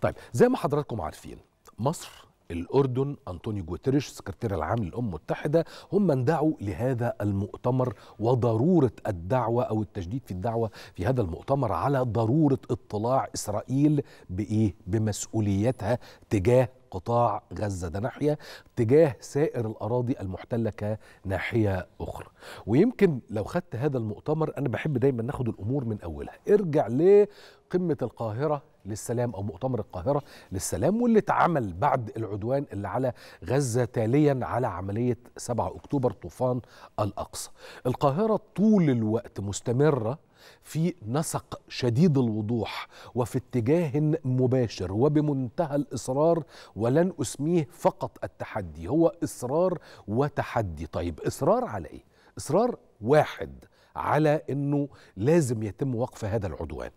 طيب زي ما حضراتكم عارفين مصر الأردن أنطوني جوتريش السكرتير العام للأمم المتحدة هم من دعوا لهذا المؤتمر وضرورة الدعوة أو التجديد في الدعوة في هذا المؤتمر على ضرورة اطلاع إسرائيل بإيه؟ بمسؤوليتها تجاه قطاع غزة ده ناحية تجاه سائر الأراضي المحتلة كناحية أخرى ويمكن لو خدت هذا المؤتمر أنا بحب دايما ناخد الأمور من أولها ارجع لقمة القاهرة للسلام أو مؤتمر القاهرة للسلام واللي اتعمل بعد العدوان اللي على غزة تاليا على عملية 7 أكتوبر طوفان الأقصى القاهرة طول الوقت مستمرة في نسق شديد الوضوح وفي اتجاه مباشر وبمنتهى الاصرار ولن اسميه فقط التحدي هو اصرار وتحدي طيب اصرار على ايه اصرار واحد على انه لازم يتم وقف هذا العدوان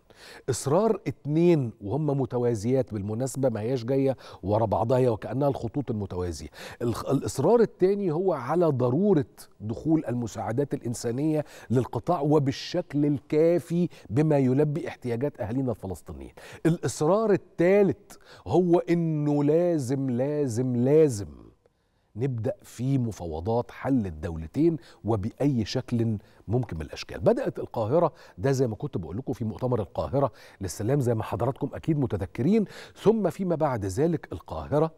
اصرار اتنين وهم متوازيات بالمناسبه ما هياش جايه ورا بعضها هي وكانها الخطوط المتوازيه الاصرار الثاني هو على ضروره دخول المساعدات الانسانيه للقطاع وبالشكل الكافي بما يلبي احتياجات اهالينا الفلسطينيين الاصرار الثالث هو انه لازم لازم لازم نبدا في مفاوضات حل الدولتين وباي شكل ممكن من الاشكال بدات القاهره ده زي ما كنت بقول لكم في مؤتمر القاهره للسلام زي ما حضراتكم اكيد متذكرين ثم فيما بعد ذلك القاهره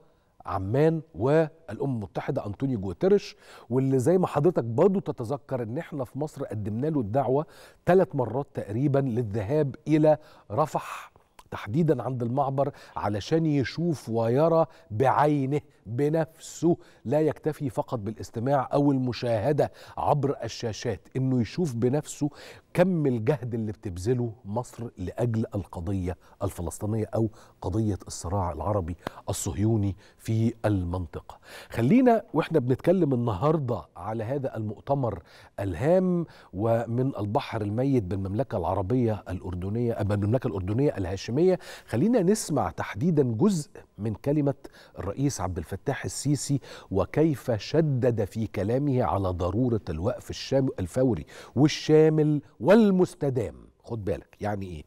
عمان والامم المتحده انطونيو جوتيرش واللي زي ما حضرتك برضو تتذكر ان احنا في مصر قدمنا له الدعوه ثلاث مرات تقريبا للذهاب الى رفح تحديدا عند المعبر علشان يشوف ويرى بعينه بنفسه لا يكتفي فقط بالاستماع او المشاهده عبر الشاشات انه يشوف بنفسه كم الجهد اللي بتبذله مصر لاجل القضيه الفلسطينيه او قضيه الصراع العربي الصهيوني في المنطقه. خلينا واحنا بنتكلم النهارده على هذا المؤتمر الهام ومن البحر الميت بالمملكه العربيه الاردنيه بالمملكه الاردنيه الهاشميه الإسلامية خلينا نسمع تحديدا جزء من كلمة الرئيس عبد الفتاح السيسي وكيف شدد في كلامه على ضرورة الوقف الشام الفوري والشامل والمستدام خد بالك يعني إيه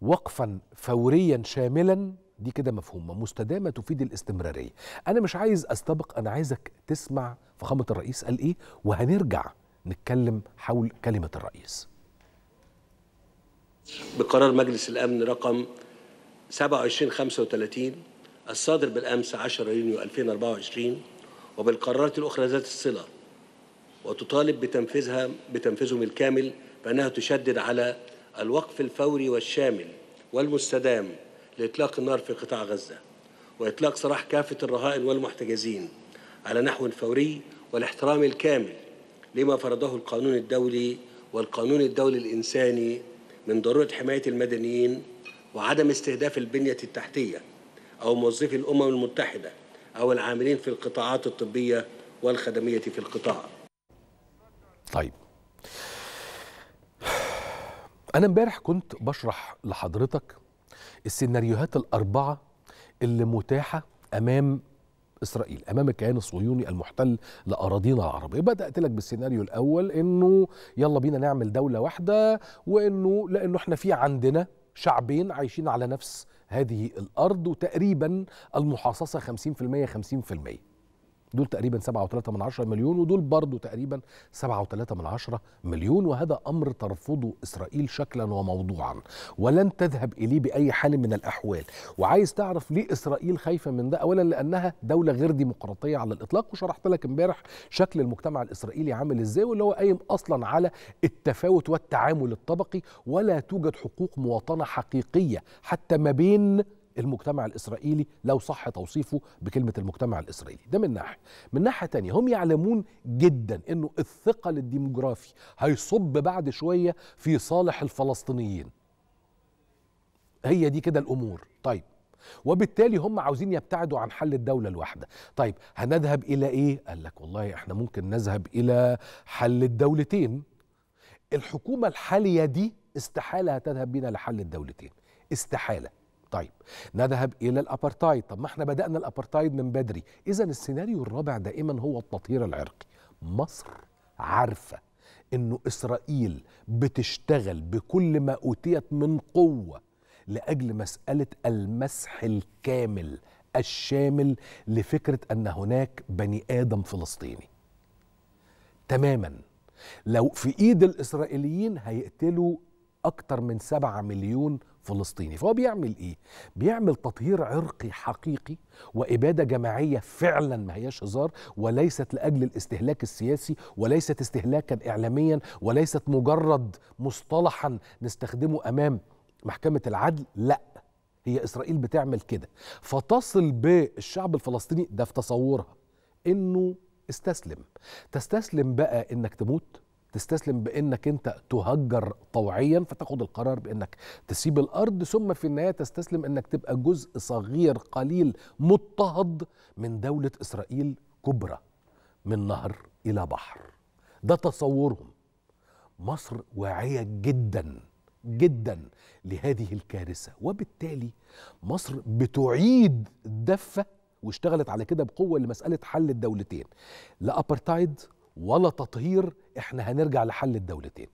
وقفا فوريا شاملا دي كده مفهومه مستدامه تفيد الاستمراريه انا مش عايز استبق انا عايزك تسمع فخامه الرئيس قال ايه وهنرجع نتكلم حول كلمه الرئيس بقرار مجلس الأمن رقم 2735 الصادر بالأمس 10 يونيو 2024 وبالقرارات الأخرى ذات الصلة وتطالب بتنفيذها بتنفيذهم الكامل بأنها تشدد على الوقف الفوري والشامل والمستدام لإطلاق النار في قطاع غزة وإطلاق سراح كافة الرهائن والمحتجزين على نحو فوري والاحترام الكامل لما فرضه القانون الدولي والقانون الدولي الإنساني من ضرورة حماية المدنيين وعدم استهداف البنية التحتية أو موظفي الأمم المتحدة أو العاملين في القطاعات الطبية والخدمية في القطاع طيب أنا امبارح كنت بشرح لحضرتك السيناريوهات الأربعة اللي متاحة أمام اسرائيل امام الكيان الصهيوني المحتل لاراضينا العربيه بدات لك بالسيناريو الاول انه يلا بينا نعمل دوله واحده وانه لانه احنا في عندنا شعبين عايشين على نفس هذه الارض وتقريبا المحاصصه 50% 50% دول تقريبا 7.3 مليون ودول برضه تقريبا 7.3 مليون وهذا امر ترفضه اسرائيل شكلا وموضوعا ولن تذهب اليه باي حال من الاحوال وعايز تعرف ليه اسرائيل خايفه من ده اولا لانها دوله غير ديمقراطيه على الاطلاق وشرحت لك امبارح شكل المجتمع الاسرائيلي عامل ازاي واللي هو قايم اصلا على التفاوت والتعامل الطبقي ولا توجد حقوق مواطنه حقيقيه حتى ما بين المجتمع الإسرائيلي لو صح توصيفه بكلمة المجتمع الإسرائيلي ده من ناحية من ناحية تانية هم يعلمون جدا أنه الثقل الديموغرافي هيصب بعد شوية في صالح الفلسطينيين هي دي كده الأمور طيب وبالتالي هم عاوزين يبتعدوا عن حل الدولة الواحدة طيب هنذهب إلى إيه؟ قال لك والله إحنا ممكن نذهب إلى حل الدولتين الحكومة الحالية دي استحالة هتذهب بينا لحل الدولتين استحالة طيب نذهب الى الابارتايد طب ما احنا بدانا الابارتايد من بدري اذا السيناريو الرابع دائما هو التطهير العرقي مصر عارفه انه اسرائيل بتشتغل بكل ما اوتيت من قوه لاجل مساله المسح الكامل الشامل لفكره ان هناك بني ادم فلسطيني تماما لو في ايد الاسرائيليين هيقتلوا اكتر من 7 مليون فلسطيني فهو بيعمل ايه بيعمل تطهير عرقي حقيقي واباده جماعيه فعلا ما هياش هزار وليست لاجل الاستهلاك السياسي وليست استهلاكا اعلاميا وليست مجرد مصطلحا نستخدمه امام محكمه العدل لا هي اسرائيل بتعمل كده فتصل بالشعب الفلسطيني ده في تصورها انه استسلم تستسلم بقى انك تموت تستسلم بانك انت تهجر طوعيا فتاخد القرار بانك تسيب الارض ثم في النهايه تستسلم انك تبقى جزء صغير قليل مضطهد من دوله اسرائيل كبرى من نهر الى بحر ده تصورهم مصر واعيه جدا جدا لهذه الكارثه وبالتالي مصر بتعيد الدفه واشتغلت على كده بقوه لمساله حل الدولتين لا ابرتايد ولا تطهير احنا هنرجع لحل الدولتين